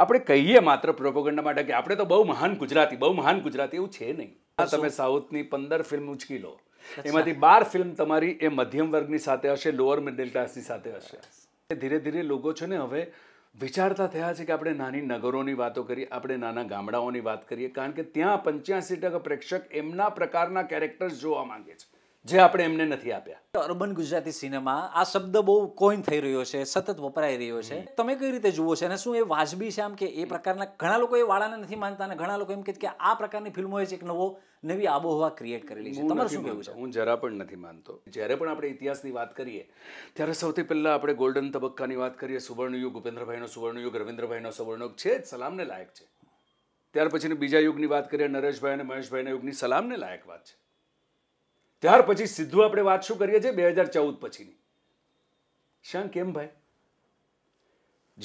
આપણે કહીએ માત્ર પ્રોપોગંડા માટે કે આપણે તો બહુ મહાન ગુજરાતી બહુ મહાન ગુજરાતી એવું છે નહીં આ તમે સાઉથની પંદર ફિલ્મ ઉચકી લો એમાંથી બાર ફિલ્મ તમારી એ મધ્યમ વર્ગની સાથે હશે લોઅર મિડલ ક્લાસની સાથે હશે એ ધીરે ધીરે લોકો છે ને હવે વિચારતા થયા છે કે આપણે નાની નગરોની વાતો કરીએ આપણે નાના ગામડાઓની વાત કરીએ કારણ કે ત્યાં પંચ્યાસી ટકા પ્રેક્ષક એમના પ્રકારના કેરેક્ટર્સ જોવા માંગે છે જે આપણે એમને નથી આપ્યા અર્બન ગુજરાતી સિનેમા આ શબ્દ બહુ કોઈન થઈ રહ્યો છે સતત વપરાઈ રહ્યો છે તમે કઈ રીતે જુઓ છો અને શું એ વાજબી છે આમ કે એ પ્રકારના ઘણા લોકો એ વાળાને નથી માનતા અને ઘણા લોકો એમ કે આ પ્રકારની ફિલ્મો છે એક નવો નવી આબોહવા ક્રિએટ કરેલી છે તમારું શું કહેવું છે હું જરા પણ નથી માનતો જ્યારે પણ આપણે ઇતિહાસની વાત કરીએ ત્યારે સૌથી પહેલાં આપણે ગોલ્ડન તબક્કાની વાત કરીએ સુવર્ણયુગ ઉપેન્દ્રભાઈનો સુવર્ણયુગ રવિન્દ્રભાઈનો સુવર્ણયુગ છે જ સલામને લાયક છે ત્યાર પછીની બીજા યુગની વાત કરીએ નરેશભાઈ અને મહેશભાઈના યુગની સલામને લાયક વાત છે ત્યાર પછી સીધું આપણે વાત શું કરીએ છીએ બે હજાર ચૌદ પછીની શાં કેમ ભાઈ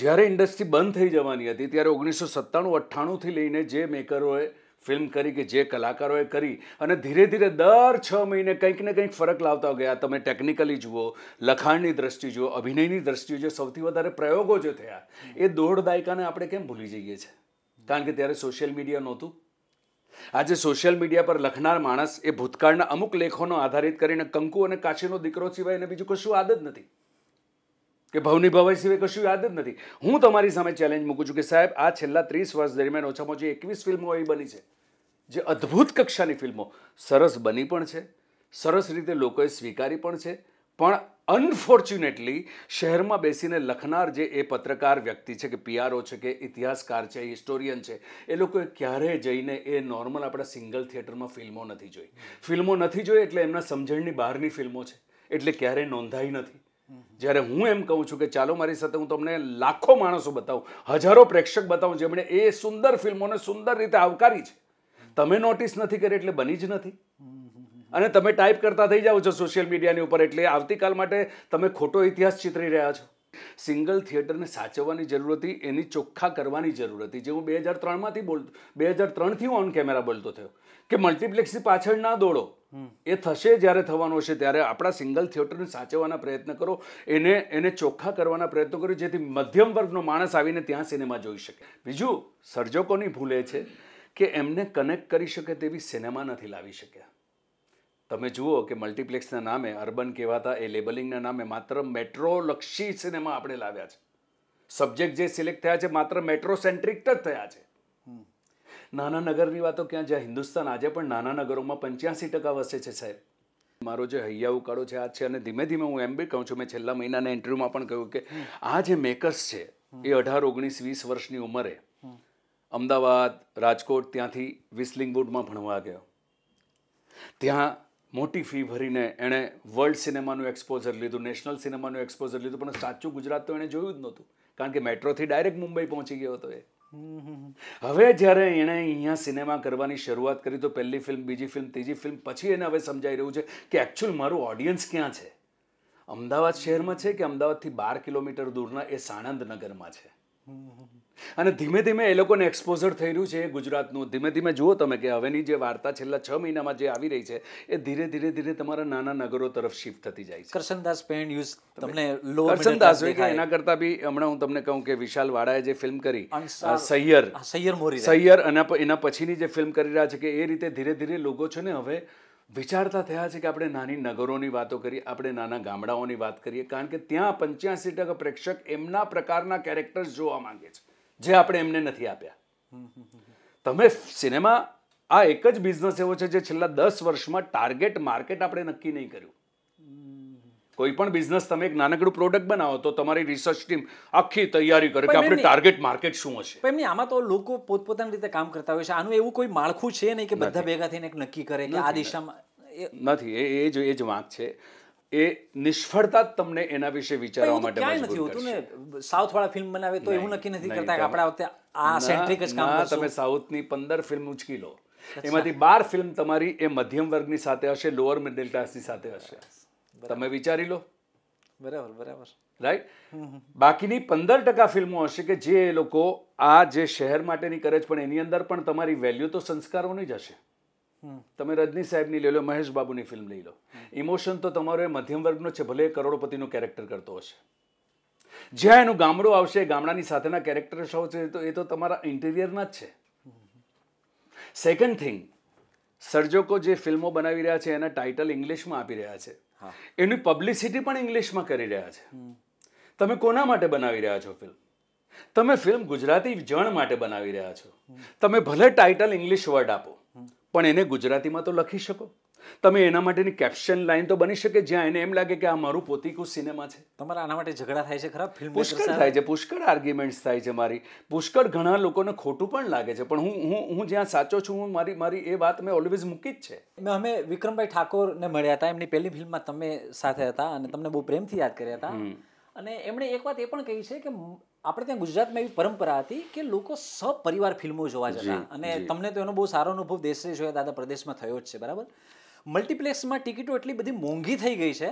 જ્યારે ઇન્ડસ્ટ્રી બંધ થઈ જવાની હતી ત્યારે ઓગણીસો સત્તાણું અઠ્ઠાણુંથી લઈને જે મેકરોએ ફિલ્મ કરી કે જે કલાકારોએ કરી અને ધીરે ધીરે દર છ મહિને કંઈક ને કંઈક ફરક લાવતા ગયા તમે ટેકનિકલી જુઓ લખાણની દ્રષ્ટિ જુઓ અભિનયની દ્રષ્ટિ જુઓ સૌથી વધારે પ્રયોગો જે થયા એ દોઢ દાયકાને આપણે કેમ ભૂલી જઈએ છીએ કારણ કે ત્યારે સોશિયલ મીડિયા નહોતું આજે સોશિયલ મીડિયા પર લખનાર માણસ એ ભૂતકાળના અમુક લેખોનો આધારિત કરીને કંકુ અને કાશીનો દીકરો સિવાય એને બીજું કશું યાદ જ નથી કે ભવની ભવાઈ સિવાય કશું યાદ જ નથી હું તમારી સામે ચેલેન્જ મૂકું છું કે સાહેબ આ છેલ્લા ત્રીસ વર્ષ દરમિયાન ઓછામાં ઓછી એકવીસ ફિલ્મો એવી બની છે જે અદ્ભુત કક્ષાની ફિલ્મો સરસ બની પણ છે સરસ રીતે લોકોએ સ્વીકારી પણ છે પણ અનફોર્ચ્યુનેટલી શહેરમાં બેસીને લખનાર જે એ પત્રકાર વ્યક્તિ છે કે પીઆરઓ છે કે ઇતિહાસકાર છે હિસ્ટોરિયન છે એ લોકોએ ક્યારેય જઈને એ નોર્મલ આપણા સિંગલ થિયેટરમાં ફિલ્મો નથી જોઈ ફિલ્મો નથી જોઈ એટલે એમના સમજણની બહારની ફિલ્મો છે એટલે ક્યારેય નોંધાઈ નથી જ્યારે હું એમ કહું છું કે ચાલો મારી સાથે હું તમને લાખો માણસો બતાવું હજારો પ્રેક્ષક બતાવું જેમણે એ સુંદર ફિલ્મોને સુંદર રીતે આવકારી છે તમે નોટિસ નથી કરી એટલે બની જ નથી અને તમે ટાઈપ કરતા થઈ જાઓ છો સોશિયલ મીડિયાની ઉપર એટલે આવતીકાલ માટે તમે ખોટો ઇતિહાસ ચિતરી રહ્યા છો સિંગલ થિયેટરને સાચવવાની જરૂર હતી એની ચોખ્ખા કરવાની જરૂર હતી જે હું બે હજાર ત્રણમાંથી બોલતો બે હજાર ત્રણથી ઓન કેમેરા બોલતો થયો કે મલ્ટીપ્લેક્સની પાછળ ના દોડો એ થશે જ્યારે થવાનું હશે ત્યારે આપણા સિંગલ થિયેટરને સાચવવાના પ્રયત્ન કરો એને એને ચોખ્ખા કરવાના પ્રયત્નો કરો જેથી મધ્યમ વર્ગનો માણસ આવીને ત્યાં સિનેમા જોઈ શકે બીજું સર્જકોની ભૂલે છે કે એમને કનેક્ટ કરી શકે તેવી સિનેમા નથી લાવી શક્યા તમે જુઓ કે મલ્ટીપ્લેક્સના નામે અર્બન કહેવાતા એ લેબલિંગના નામે માત્ર મેટ્રોલક્ષી સિનેમા આપણે લાવ્યા છે સબ્જેક્ટ જે સિલેક્ટ થયા છે માત્ર મેટ્રો સેન્ટ્રિક જ થયા છે નાના નગરની વાતો ક્યાં જ્યાં હિન્દુસ્તાન આજે પણ નાના નગરોમાં પંચ્યાસી ટકા વસે છે સાહેબ મારો જે હૈયા ઉકાળો છે આ છે અને ધીમે ધીમે હું એમ બી કહું છું મેં છેલ્લા મહિનાના ઇન્ટરવ્યુમાં પણ કહ્યું કે આ જે મેકર્સ છે એ અઢાર ઓગણીસ વીસ વર્ષની ઉંમરે અમદાવાદ રાજકોટ ત્યાંથી વિસલિંગ બોર્ડમાં ભણવા ગયો ત્યાં મોટી ફી ભરીને એણે વર્લ્ડ સિનેમાનું એક્સપોઝર લીધું નેશનલ સિનેમાનું એક્સપોઝર લીધું પણ સાચું ગુજરાત તો એણે જોયું જ નહોતું કારણ કે મેટ્રોથી ડાયરેક્ટ મુંબઈ પહોંચી ગયો હતો એ હવે જ્યારે એણે અહીંયા સિનેમા કરવાની શરૂઆત કરી તો પહેલી ફિલ્મ બીજી ફિલ્મ ત્રીજી ફિલ્મ પછી એને હવે સમજાઈ રહ્યું છે કે એકચ્યુઅલ મારું ઓડિયન્સ ક્યાં છે અમદાવાદ શહેરમાં છે કે અમદાવાદથી બાર કિલોમીટર દૂરના એ સાણંદ નગરમાં છે અને ધીમે ધીમે એ લોકોને એક્સપોઝર થઈ રહ્યું છે ગુજરાતનું ધીમે ધીમે જુઓ તમે કે હવેની જે વાર્તા છેલ્લા છ મહિનામાં જે આવી રહી છે એ ધીરે ધીરે ધીરે તમારા નાના નગરો તરફ શિફ્ટ થતી જાય છે કરશનદાસ પેન યુઝ તમને લો કરશનદાસ એના કરતાં બી હમણાં હું તમને કહું કે વિશાલ વાડાએ જે ફિલ્મ કરી સૈયર સૈયર મોરી સૈયર અને એના પછીની જે ફિલ્મ કરી રહ્યા છે કે એ રીતે ધીરે ધીરે લોકો છે ને હવે વિચારતા થયા છે કે આપણે નાની નગરોની વાતો કરીએ આપણે નાના ગામડાઓની વાત કરીએ કારણ કે ત્યાં પંચ્યાસી ટકા પ્રેક્ષક એમના પ્રકારના કેરેક્ટર્સ જોવા માંગે છે જે આપણે એમને નથી આપ્યા તમે સિનેમા આ એક જ બિઝનેસ એવો છે જે છેલ્લા દસ વર્ષમાં ટાર્ગેટ માર્કેટ આપણે નક્કી નહીં કર્યું કોઈ પણ બિઝનેસ તમે એક નાનકડું પ્રોડક્ટ બનાવો તો તમારી રિસર્ચ ટીમ આખી તૈયારી કરે કે આપણે ટાર્ગેટ માર્કેટ શું હશે એમની આમાં તો લોકો પોતપોતાની રીતે કામ કરતા હોય છે આનું એવું કોઈ માળખું છે નહીં કે બધા ભેગા થઈને નક્કી કરે કે આ દિશામાં નથી એ જ એ જ વાંક છે એ નિષ્ફળતા જ તમને એના વિશે વિચારવા માટે ક્યાંય નથી હોતું ને સાઉથ વાળા ફિલ્મ બનાવે તો એવું નક્કી નથી કરતા કે આપણા વખતે આ સેન્ટ્રિક જ કામ તમે સાઉથની પંદર ફિલ્મ ઉચકી લો એમાંથી બાર ફિલ્મ તમારી એ મધ્યમ વર્ગની સાથે હશે લોઅર મિડલ ક્લાસની સાથે હશે તમે વિચારી લો બરાબર બરાબર રાઈટ બાકીની પંદર ટકા ફિલ્મો હશે કે જે એ લોકો આ જે શહેર માટેની કરે છે પણ એની અંદર પણ તમારી વેલ્યુ તો સંસ્કારોની જ હશે તમે રજની સાહેબની લઈ લો મહેશ બાબુની ફિલ્મ લઈ લો ઇમોશન તો તમારો એ મધ્યમ વર્ગનો છે ભલે કરોડપતિનું કેરેક્ટર કરતો હશે જ્યાં એનું ગામડું આવશે ગામડાની સાથેના કેરેક્ટર શો છે તો એ તો તમારા ઇન્ટિરિયરના જ છે સેકન્ડ થિંગ સર્જકો જે ફિલ્મો બનાવી રહ્યા છે એના ટાઇટલ ઇંગ્લિશમાં આપી રહ્યા છે એની પબ્લિસિટી પણ ઇંગ્લિશમાં કરી રહ્યા છે તમે કોના માટે બનાવી રહ્યા છો ફિલ્મ તમે ફિલ્મ ગુજરાતી જણ માટે બનાવી રહ્યા છો તમે ભલે ટાઇટલ ઇંગ્લિશ વર્ડ આપો પણ એને ગુજરાતીમાં તો લખી શકો તમે એના માટેની કેપ્શન લાઈન તો બની શકે જ્યાં એને એમ લાગે કે આ મારું પોતીકું સિનેમા છે તમારા આના માટે ઝઘડા થાય છે ખરાબ ફિલ્મ પુષ્કળ થાય છે પુષ્કળ આર્ગ્યુમેન્ટ્સ થાય છે મારી પુષ્કળ ઘણા લોકોને ખોટું પણ લાગે છે પણ હું હું હું જ્યાં સાચો છું હું મારી મારી એ વાત મેં ઓલવેઝ મૂકી જ છે અમે વિક્રમભાઈ ઠાકોરને મળ્યા હતા એમની પહેલી ફિલ્મમાં તમે સાથે હતા અને તમને બહુ પ્રેમથી યાદ કર્યા હતા અને એમણે એક વાત એ પણ કહી છે કે આપણે ત્યાં ગુજરાતમાં એવી પરંપરા હતી કે લોકો સપરિવાર ફિલ્મો જોવા જતા અને તમને તો એનો બહુ સારો અનુભવ દેશે જોયા દાદા પ્રદેશમાં થયો જ છે બરાબર મલ્ટીપ્લેક્સમાં ટિકિટો એટલી બધી મોંઘી થઈ ગઈ છે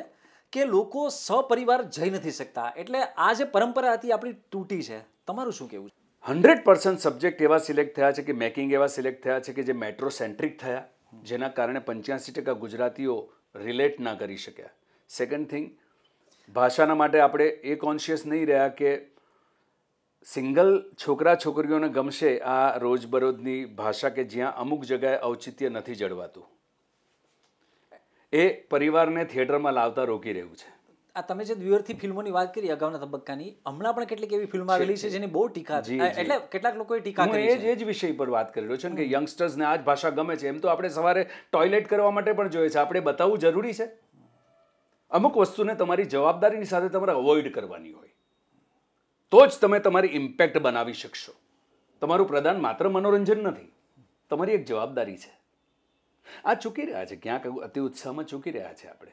કે લોકો સપરિવાર જઈ નથી શકતા એટલે આ જે પરંપરા હતી આપણી તૂટી છે તમારું શું કહેવું છે હંડ્રેડ પર્સન્ટ સબ્જેક્ટ એવા સિલેક્ટ થયા છે કે મેકિંગ એવા સિલેક્ટ થયા છે કે જે મેટ્રો સેન્ટ્રિક થયા જેના કારણે પંચ્યાસી ટકા ગુજરાતીઓ રિલેટ ના કરી શક્યા સેકન્ડ થિંગ ભાષાના માટે આપણે એ કોન્શિયસ નહીં રહ્યા કે સિંગલ છોકરા છોકરીઓને ગમશે આ રોજબરોજની ભાષા કે જ્યાં અમુક જગ્યાએ ઔચિત્ય નથી જળવાતું એ પરિવારને થિયેટરમાં લાવતા રોકી રહ્યું છે આ તમે જે દ્વિઅર્થી ફિલ્મોની વાત કરી અગાઉના તબક્કાની હમણાં પણ કેટલીક એવી ફિલ્મ આવેલી છે જેની બહુ ટીકા એટલે કેટલાક લોકોએ ટીકા કરી છે એ જ વિષય પર વાત કરી રહ્યો છું કે યંગસ્ટર્સને આ જ ભાષા ગમે છે એમ તો આપણે સવારે ટોયલેટ કરવા માટે પણ જોઈએ છે આપણે બતાવવું જરૂરી છે અમુક વસ્તુને તમારી જવાબદારીની સાથે તમારે અવોઇડ કરવાની હોય તો જ તમે તમારી ઇમ્પેક્ટ બનાવી શકશો તમારું પ્રદાન માત્ર મનોરંજન નથી તમારી એક જવાબદારી છે આ ચૂકી રહ્યા છે ક્યાંક અતિ ઉત્સાહમાં ચૂકી રહ્યા છે આપણે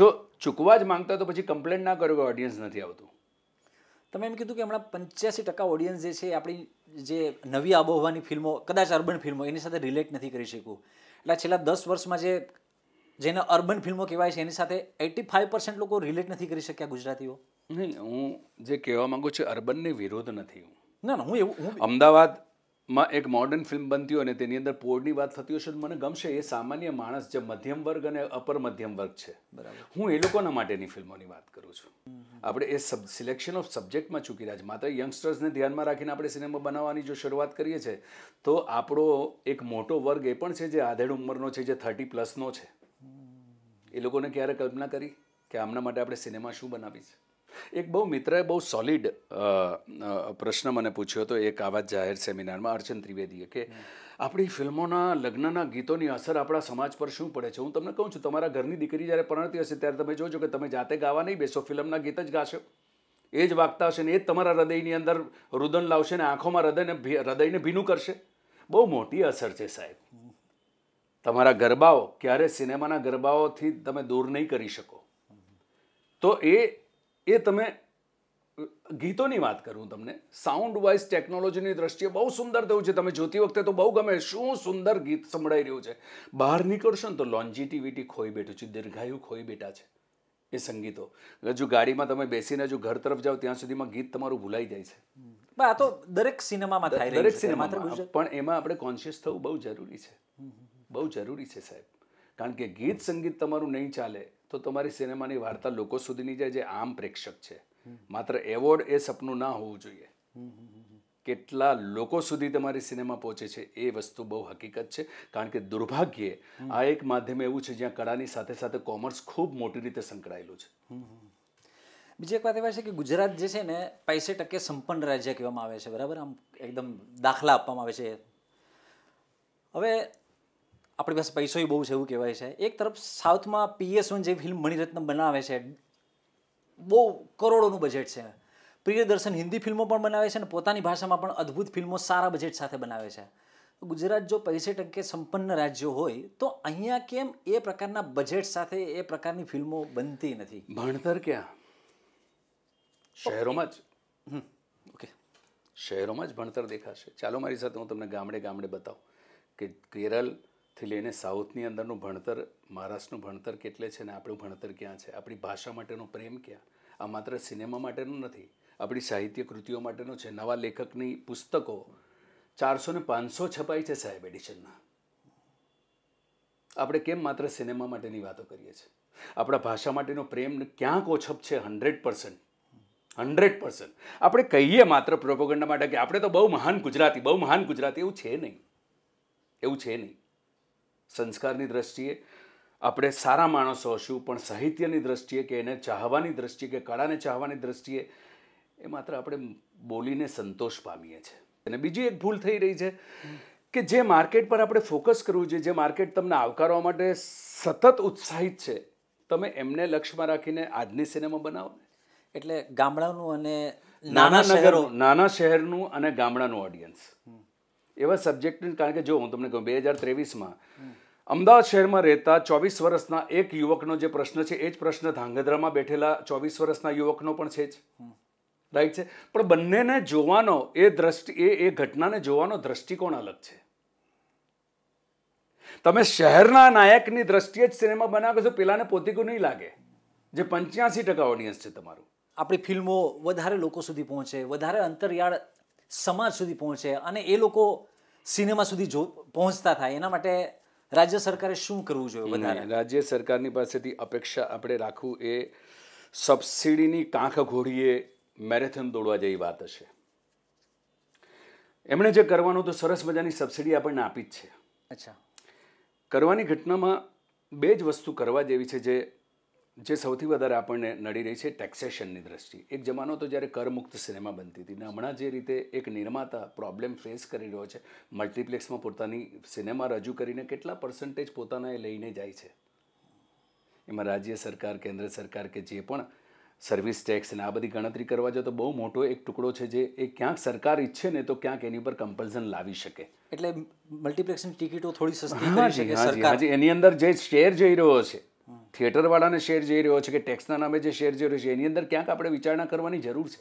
જો ચૂકવા જ માંગતા તો પછી કમ્પ્લેન ના કરો કે ઓડિયન્સ નથી આવતું તમે એમ કીધું કે હમણાં પંચ્યાસી ટકા ઓડિયન્સ જે છે આપણી જે નવી આબોહવાની ફિલ્મો કદાચ અર્બન ફિલ્મો એની સાથે રિલેટ નથી કરી શકું એટલે છેલ્લા દસ વર્ષમાં જે જેને અર્બન ફિલ્મો કહેવાય છે એની સાથે એટી ફાઇવ પર્સન્ટ લોકો રિલેટ નથી કરી શક્યા ગુજરાતીઓ નહીં હું જે કહેવા માંગુ છું અર્બનને વિરોધ નથી હું ના ના હું એવું અમદાવાદમાં એક મોડર્ન ફિલ્મ બનતી હોય ને તેની અંદર પોળની વાત થતી હશે મને ગમશે એ સામાન્ય માણસ જે મધ્યમ વર્ગ અને અપર મધ્યમ વર્ગ છે બરાબર હું એ લોકોના માટેની ફિલ્મોની વાત કરું છું આપણે એ સબ સિલેક્શન ઓફ સબ્જેક્ટમાં ચૂકી રહ્યા છે માત્ર યંગસ્ટર્સને ધ્યાનમાં રાખીને આપણે સિનેમા બનાવવાની જો શરૂઆત કરીએ છીએ તો આપણો એક મોટો વર્ગ એ પણ છે જે આધેડ ઉંમરનો છે જે થર્ટી પ્લસનો છે એ લોકોને ક્યારે કલ્પના કરી કે આમના માટે આપણે સિનેમા શું બનાવી છે એક બહુ મિત્રએ બહુ સોલિડ પ્રશ્ન મને પૂછ્યો હતો એક આવા જાહેર સેમિનારમાં અર્ચન ત્રિવેદીએ કે આપણી ફિલ્મોના લગ્નના ગીતોની અસર આપણા સમાજ પર શું પડે છે હું તમને કહું છું તમારા ઘરની દીકરી જ્યારે પરણતી હશે ત્યારે તમે જોજો કે તમે જાતે ગાવા નહીં બેસો ફિલ્મના ગીત જ ગાશો એ જ વાગતા હશે ને એ જ તમારા હૃદયની અંદર રુદન લાવશે ને આંખોમાં હૃદયને હૃદયને ભીનું કરશે બહુ મોટી અસર છે સાહેબ તમારા ગરબાઓ ક્યારે સિનેમાના ગરબાઓથી તમે દૂર નહીં કરી શકો તો એ એ તમે ગીતોની વાત કરું તમને સાઉન્ડ વાઇઝ ટેકનોલોજીની દ્રષ્ટિએ બહુ સુંદર થયું છે તમે જોતી વખતે તો બહુ ગમે શું સુંદર ગીત સંભળાઈ રહ્યું છે બહાર નીકળશો ને તો લોન્જીટીવીટી ખોઈ બેઠું છે દીર્ઘાયુ ખોઈ બેઠા છે એ સંગીતો હજુ ગાડીમાં તમે બેસીને જો ઘર તરફ જાઓ ત્યાં સુધીમાં ગીત તમારું ભૂલાઈ જાય છે આ તો દરેક સિનેમામાં થાય દરેક સિનેમામાં પણ એમાં આપણે કોન્શિયસ થવું બહુ જરૂરી છે બહુ જરૂરી છે સાહેબ કારણ કે ગીત સંગીત તમારું નહીં ચાલે તો તમારી સિનેમાની વાર્તા લોકો સુધીની જાય જે આમ પ્રેક્ષક છે માત્ર એવોર્ડ એ સપનું ના હોવું જોઈએ કેટલા લોકો સુધી તમારી સિનેમા પહોંચે છે એ વસ્તુ બહુ હકીકત છે કારણ કે દુર્ભાગ્યે આ એક માધ્યમ એવું છે જ્યાં કળાની સાથે સાથે કોમર્સ ખૂબ મોટી રીતે સંકળાયેલું છે બીજી એક વાત એવા છે કે ગુજરાત જે છે ને પૈસે ટકે સંપન્ન રાજ્ય કહેવામાં આવે છે બરાબર આમ એકદમ દાખલા આપવામાં આવે છે હવે આપણી પાસે પૈસો બહુ છે એવું કહેવાય છે એક તરફ સાઉથમાં પીએસ વન જે ફિલ્મ મણિરત્નમ બનાવે છે બહુ કરોડોનું બજેટ છે પ્રિયદર્શન હિન્દી ફિલ્મો પણ બનાવે છે અને પોતાની ભાષામાં પણ અદ્ભુત ફિલ્મો સારા બજેટ સાથે બનાવે છે ગુજરાત જો પૈસે ટંકે સંપન્ન રાજ્ય હોય તો અહીંયા કેમ એ પ્રકારના બજેટ સાથે એ પ્રકારની ફિલ્મો બનતી નથી ભણતર ક્યાં શહેરોમાં જ ઓકે શહેરોમાં જ ભણતર દેખાશે ચાલો મારી સાથે હું તમને ગામડે ગામડે બતાવું કે કેરળ થી લઈને સાઉથની અંદરનું ભણતર મહારાષ્ટ્રનું ભણતર કેટલે છે ને આપણું ભણતર ક્યાં છે આપણી ભાષા માટેનો પ્રેમ ક્યાં આ માત્ર સિનેમા માટેનું નથી આપણી સાહિત્ય કૃતિઓ માટેનો છે નવા લેખકની પુસ્તકો ચારસો ને પાંચસો છપાઈ છે સાહેબ એડિશનના આપણે કેમ માત્ર સિનેમા માટેની વાતો કરીએ છીએ આપણા ભાષા માટેનો પ્રેમ ક્યાંક ઓછપ છે હંડ્રેડ પર્સન્ટ હંડ્રેડ પર્સન્ટ આપણે કહીએ માત્ર પ્રોપોગંડા માટે કે આપણે તો બહુ મહાન ગુજરાતી બહુ મહાન ગુજરાતી એવું છે નહીં એવું છે નહીં સંસ્કારની દ્રષ્ટિએ આપણે સારા માણસો હશું પણ સાહિત્યની દ્રષ્ટિએ કે એને ચાહવાની દ્રષ્ટિએ કે કળાને ચાહવાની દ્રષ્ટિએ એ માત્ર આપણે બોલીને સંતોષ પામીએ છીએ અને બીજી એક ભૂલ થઈ રહી છે કે જે માર્કેટ પર આપણે ફોકસ કરવું જોઈએ જે માર્કેટ તમને આવકારવા માટે સતત ઉત્સાહિત છે તમે એમને લક્ષ્યમાં રાખીને આજની સિનેમા બનાવો એટલે ગામડાનું અને નાના શહેરો નાના શહેરનું અને ગામડાનું ઓડિયન્સ એવા સબ્જેક્ટને કારણ કે જો હું તમને કહું બે હજાર ત્રેવીસમાં અમદાવાદ શહેરમાં રહેતા ચોવીસ વર્ષના એક યુવકનો જે પ્રશ્ન છે એ જ પ્રશ્ન ધાંગધ્રામાં બેઠેલા ચોવીસ વર્ષના યુવકનો પણ છે જ રાઈટ છે પણ બંનેને જોવાનો એ દ્રષ્ટિ એ એ ઘટનાને જોવાનો દ્રષ્ટિકોણ અલગ છે તમે શહેરના નાયકની દ્રષ્ટિએ જ સિનેમા બનાવ્યો છો પેલાને પોતીકું નહીં લાગે જે પંચ્યાસી ટકા ઓડિયન્સ છે તમારું આપણી ફિલ્મો વધારે લોકો સુધી પહોંચે વધારે અંતરિયાળ સમાજ સુધી પહોંચે અને એ લોકો સિનેમા સુધી જો પહોંચતા થાય એના માટે રાજ્ય સરકારે શું કરવું જોઈએ વધારે રાજ્ય સરકારની પાસેથી અપેક્ષા આપણે રાખવું એ સબસિડીની કાંખ ઘોડીએ મેરેથોન દોડવા જેવી વાત હશે એમણે જે કરવાનું તો સરસ મજાની સબસિડી આપણને આપી જ છે અચ્છા કરવાની ઘટનામાં બે જ વસ્તુ કરવા જેવી છે જે જે સૌથી વધારે આપણને નડી રહી છે ટેક્સેશનની દ્રષ્ટિએ એક જમાનો તો જ્યારે કરમુક્ત સિનેમા બનતી હતી ને હમણાં જે રીતે એક નિર્માતા પ્રોબ્લેમ ફેસ કરી રહ્યો છે મલ્ટીપ્લેક્સમાં પોતાની સિનેમા રજૂ કરીને કેટલા પર્સન્ટેજ પોતાના એ લઈને જાય છે એમાં રાજ્ય સરકાર કેન્દ્ર સરકાર કે જે પણ સર્વિસ ટેક્સ ને આ બધી ગણતરી કરવા જાઓ તો બહુ મોટો એક ટુકડો છે જે એ ક્યાંક સરકાર ઈચ્છે ને તો ક્યાંક એની પર કમ્પલ્સન લાવી શકે એટલે મલ્ટીપ્લેક્સની ટિકિટો થોડી સસ્તી કરી શકે સરકાર એની અંદર જે શેર જઈ રહ્યો છે થિયેટરવાળાને શેર જઈ રહ્યો છે કે ટેક્સના નામે જે શેર જઈ રહ્યો છે એની અંદર ક્યાંક આપણે વિચારણા કરવાની જરૂર છે